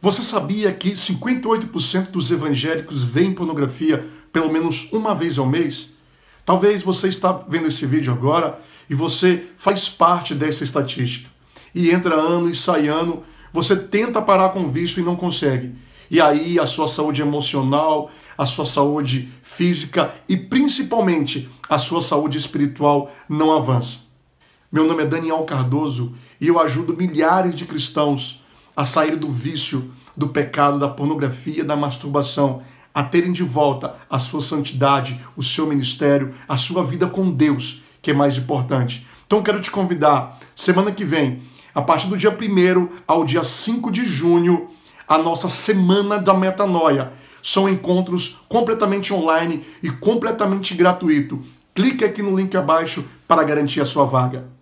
Você sabia que 58% dos evangélicos veem pornografia pelo menos uma vez ao mês? Talvez você está vendo esse vídeo agora e você faz parte dessa estatística. E entra ano e sai ano, você tenta parar com o vício e não consegue. E aí a sua saúde emocional, a sua saúde física e principalmente a sua saúde espiritual não avança. Meu nome é Daniel Cardoso e eu ajudo milhares de cristãos a sair do vício, do pecado, da pornografia, da masturbação, a terem de volta a sua santidade, o seu ministério, a sua vida com Deus, que é mais importante. Então quero te convidar, semana que vem, a partir do dia 1 ao dia 5 de junho, a nossa Semana da Metanoia. São encontros completamente online e completamente gratuito. Clique aqui no link abaixo para garantir a sua vaga.